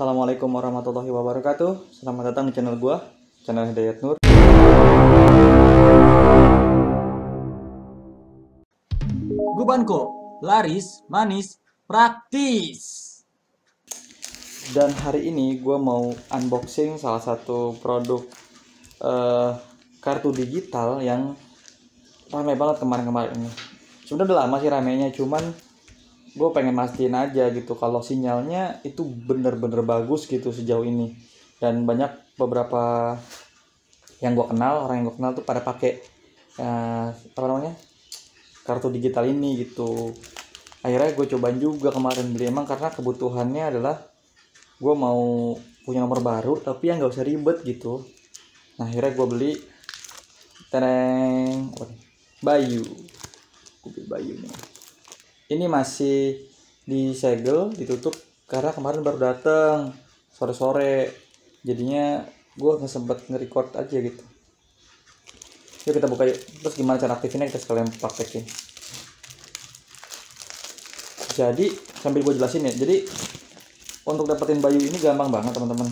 Assalamualaikum warahmatullahi wabarakatuh. Selamat datang di channel gua, channel Hidayat Nur. Gubanko, laris, manis, praktis. Dan hari ini gua mau unboxing salah satu produk uh, kartu digital yang rame banget kemarin-kemarin ini. Sebenarnya udah lama sih ramenya, cuman gue pengen mastiin aja gitu kalau sinyalnya itu bener-bener bagus gitu sejauh ini dan banyak beberapa yang gue kenal orang yang gue kenal tuh pada pakai uh, apa namanya kartu digital ini gitu akhirnya gue cobain juga kemarin beli emang karena kebutuhannya adalah gue mau punya nomor baru tapi yang gak usah ribet gitu nah akhirnya gue beli tereng Bayu gue beli Bayu nih ini masih disegel ditutup karena kemarin baru datang sore-sore jadinya gue nggak sempet nge-record aja gitu yuk kita buka yuk terus gimana cara aktifinnya kita sekalian praktekin jadi sambil gue jelasin ya jadi untuk dapetin bayu ini gampang banget teman-teman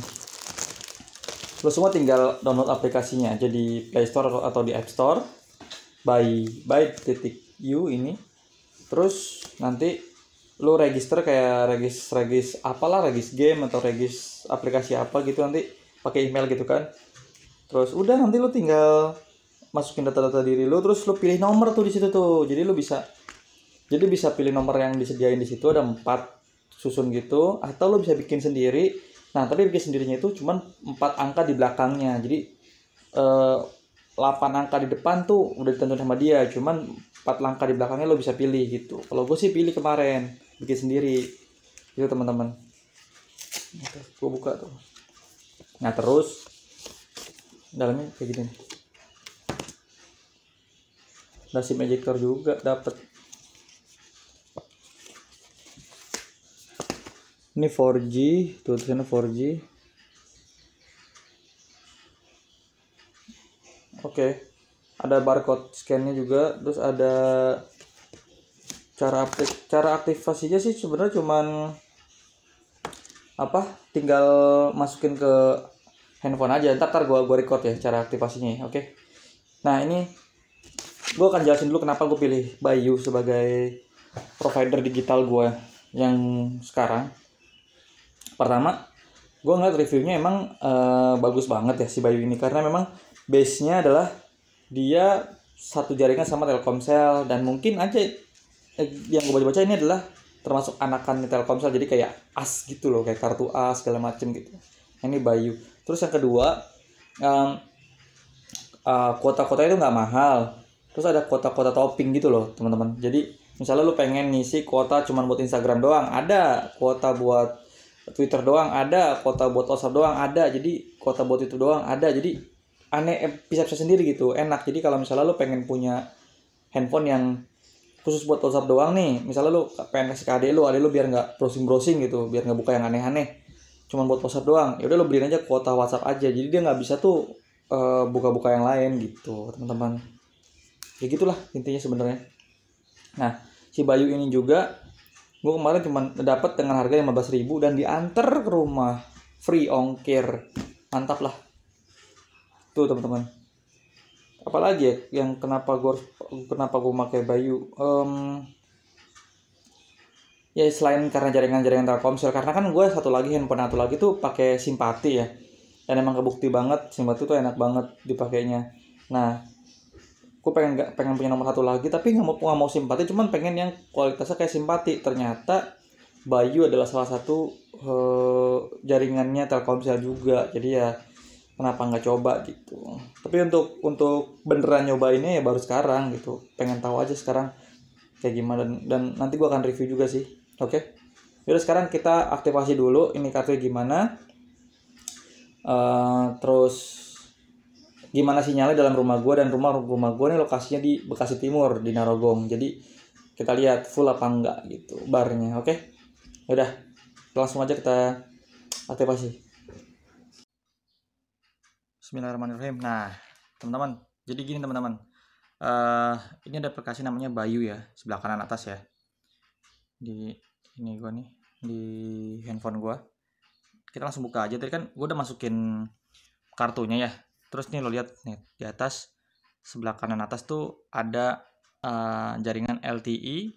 lo semua tinggal download aplikasinya jadi Play Store atau di App Store by by titik u ini terus nanti lu register kayak regis regis apalah regis game atau regis aplikasi apa gitu nanti pakai email gitu kan terus udah nanti lu tinggal masukin data-data diri lu terus lu pilih nomor tuh di situ tuh jadi lu bisa jadi bisa pilih nomor yang disediain di situ ada empat susun gitu atau lu bisa bikin sendiri nah tapi bikin sendirinya itu cuman empat angka di belakangnya jadi eh, 8 angka di depan tuh udah ditentuin sama dia cuman empat langkah di belakangnya lo bisa pilih gitu kalau gue sih pilih kemarin bikin sendiri itu teman-teman gue buka tuh nah terus dalamnya kayak gini ada sim ejector juga dapet ini 4G tuh tulisannya 4G oke ada barcode scan juga terus ada cara aktif cara aktivasinya sih sebenarnya cuman apa tinggal masukin ke handphone aja ntar ntar gua gua record ya cara aktivasinya oke okay? nah ini gue akan jelasin dulu kenapa gue pilih Bayu sebagai provider digital gue yang sekarang pertama gua ngeliat reviewnya emang uh, bagus banget ya si Bayu ini karena memang base nya adalah dia satu jaringan sama Telkomsel dan mungkin aja eh, yang gue baca-baca ini adalah termasuk anakan Telkomsel jadi kayak as gitu loh kayak kartu as segala macem gitu ini Bayu terus yang kedua um, uh, kuota-kuota itu nggak mahal terus ada kuota-kuota topping gitu loh teman-teman jadi misalnya lu pengen ngisi kuota cuman buat Instagram doang ada kuota buat Twitter doang ada kuota buat WhatsApp doang ada jadi kuota buat itu doang ada jadi aneh eh, bisa bisa sendiri gitu enak jadi kalau misalnya lo pengen punya handphone yang khusus buat WhatsApp doang nih misalnya lo pengen kasih ke adek lo adek lo biar nggak browsing browsing gitu biar nggak buka yang aneh-aneh cuman buat WhatsApp doang ya udah lo beliin aja kuota WhatsApp aja jadi dia nggak bisa tuh uh, buka-buka yang lain gitu teman-teman ya gitulah intinya sebenarnya nah si Bayu ini juga gue kemarin cuma dapat dengan harga ribu dan diantar ke rumah free ongkir mantap lah tuh teman-teman apalagi ya yang kenapa gue kenapa gue pakai Bayu um, ya selain karena jaringan-jaringan Telkomsel karena kan gue satu lagi handphone satu lagi tuh pakai simpati ya dan emang kebukti banget simpati tuh enak banget dipakainya nah gue pengen gak pengen punya nomor satu lagi tapi nggak mau nggak mau simpati cuman pengen yang kualitasnya kayak simpati ternyata Bayu adalah salah satu uh, jaringannya Telkomsel juga jadi ya kenapa nggak coba gitu tapi untuk untuk beneran nyobainnya ya baru sekarang gitu pengen tahu aja sekarang kayak gimana dan, dan nanti gua akan review juga sih oke okay? Yaudah sekarang kita aktifasi dulu ini kartunya gimana uh, terus gimana sinyalnya dalam rumah gue dan rumah rumah gue ini lokasinya di Bekasi Timur di Narogong jadi kita lihat full apa enggak gitu barnya oke okay? udah langsung aja kita aktifasi. Bismillahirrahmanirrahim. Nah, teman-teman, jadi gini teman-teman. Uh, ini ada aplikasi namanya Bayu ya, sebelah kanan atas ya. Di ini gua nih, di handphone gua. Kita langsung buka aja. Tadi kan gua udah masukin kartunya ya. Terus nih lo lihat nih di atas sebelah kanan atas tuh ada uh, jaringan LTE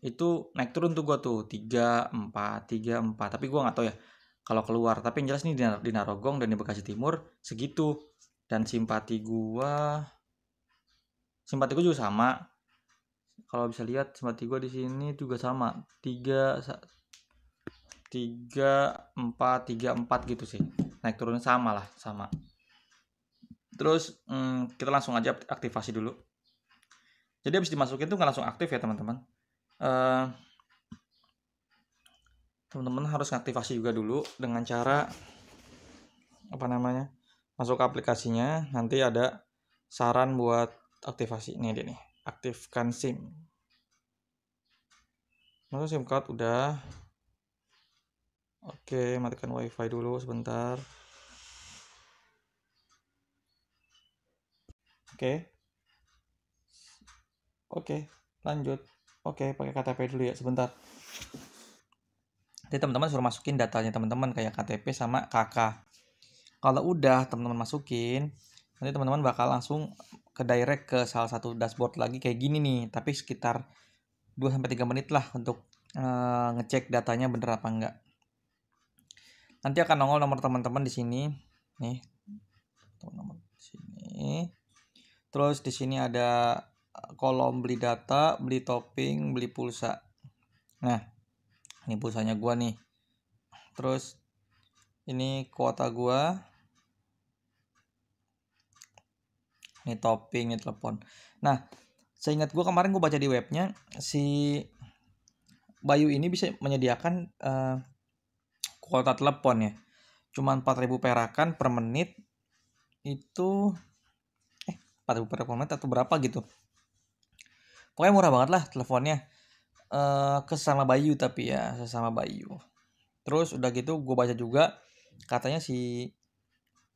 itu naik turun tuh gua tuh 3 4 3 4 tapi gua nggak tahu ya kalau keluar tapi yang jelas nih di, di Narogong dan di Bekasi Timur segitu dan simpati gua simpati gua juga sama kalau bisa lihat simpati gua di sini juga sama tiga tiga empat tiga empat gitu sih naik turun sama lah sama terus hmm, kita langsung aja aktivasi dulu jadi habis dimasukin tuh nggak langsung aktif ya teman-teman eh, teman-teman harus aktivasi juga dulu dengan cara apa namanya masuk ke aplikasinya nanti ada saran buat aktivasi ini dia nih aktifkan SIM masuk SIM card udah oke matikan wifi dulu sebentar oke oke lanjut oke pakai KTP dulu ya sebentar jadi teman-teman suruh masukin datanya teman-teman kayak KTP sama KK. Kalau udah teman-teman masukin, nanti teman-teman bakal langsung ke direct ke salah satu dashboard lagi kayak gini nih, tapi sekitar 2 sampai 3 menit lah untuk e, ngecek datanya bener apa enggak. Nanti akan nongol nomor teman-teman di sini. Nih. Nomor di sini. Terus di sini ada eh, kolom beli data, beli topping, beli pulsa. Nah, ini pulsanya gua nih terus ini kuota gua ini topping ini telepon nah seingat gua kemarin gua baca di webnya si Bayu ini bisa menyediakan uh, kuota telepon ya cuman 4000 perakan per menit itu eh 4000 perakan per menit atau berapa gitu pokoknya murah banget lah teleponnya uh, ke Bayu tapi ya sesama Bayu terus udah gitu gue baca juga katanya si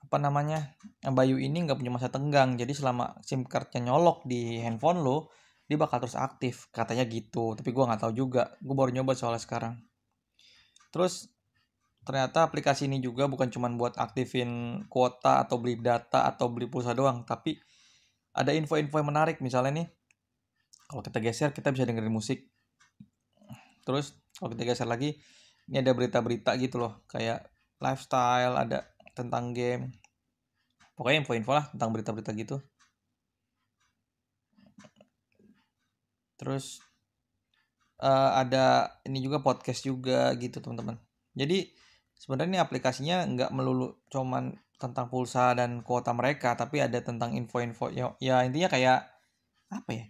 apa namanya Bayu ini nggak punya masa tenggang jadi selama SIM cardnya nyolok di handphone lo dia bakal terus aktif katanya gitu tapi gue nggak tahu juga gue baru nyoba soalnya sekarang terus ternyata aplikasi ini juga bukan cuma buat aktifin kuota atau beli data atau beli pulsa doang tapi ada info-info yang menarik misalnya nih kalau kita geser kita bisa dengerin musik terus kalau kita geser lagi ini ada berita-berita gitu loh kayak lifestyle ada tentang game pokoknya info-info lah tentang berita-berita gitu terus uh, ada ini juga podcast juga gitu teman-teman jadi sebenarnya aplikasinya nggak melulu cuman tentang pulsa dan kuota mereka tapi ada tentang info-info ya, ya intinya kayak apa ya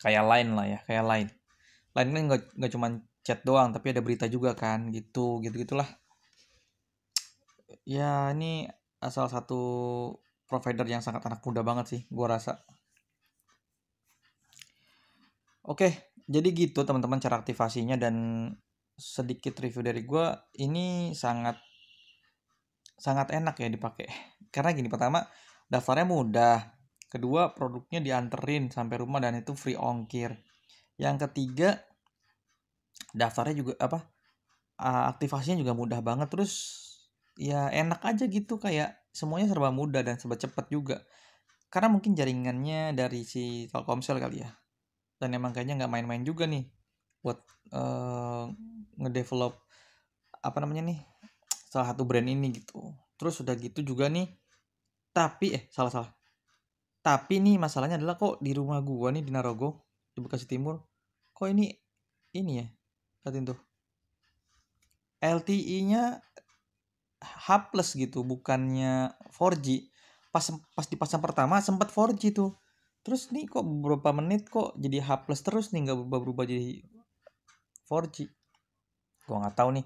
kayak lain lah ya kayak lain lainnya nggak nggak cuma chat doang tapi ada berita juga kan gitu gitu gitulah ya ini asal satu provider yang sangat anak muda banget sih gua rasa oke jadi gitu teman-teman cara aktivasinya dan sedikit review dari gua ini sangat sangat enak ya dipakai karena gini pertama daftarnya mudah kedua produknya dianterin sampai rumah dan itu free ongkir yang ketiga daftarnya juga apa aktivasinya juga mudah banget terus ya enak aja gitu kayak semuanya serba mudah dan serba cepat juga karena mungkin jaringannya dari si Telkomsel kali ya dan emang kayaknya nggak main-main juga nih buat uh, ngedevelop apa namanya nih salah satu brand ini gitu terus udah gitu juga nih tapi eh salah salah tapi nih masalahnya adalah kok di rumah gua nih di Narogo di Bekasi Timur kok ini ini ya liatin tuh LTE-nya H plus gitu bukannya 4G pas pas dipasang pertama sempat 4G tuh terus nih kok beberapa menit kok jadi H plus terus nih nggak berubah berubah jadi 4G gua nggak tahu nih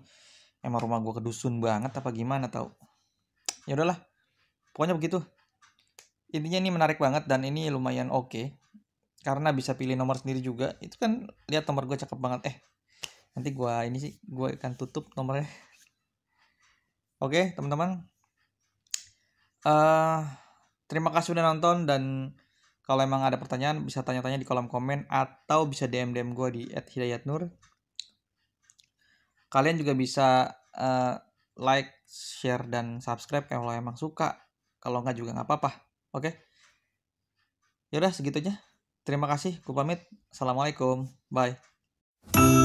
emang rumah gua kedusun banget apa gimana tau? ya udahlah pokoknya begitu intinya ini menarik banget dan ini lumayan oke okay karena bisa pilih nomor sendiri juga itu kan lihat nomor gue cakep banget eh nanti gue ini sih gue akan tutup nomornya oke teman-teman uh, terima kasih sudah nonton dan kalau emang ada pertanyaan bisa tanya-tanya di kolom komen atau bisa dm dm gue di @hidayatnur kalian juga bisa uh, like share dan subscribe kalau emang suka kalau nggak juga nggak apa-apa oke yaudah segitunya Terima kasih, ku pamit. Assalamualaikum. Bye.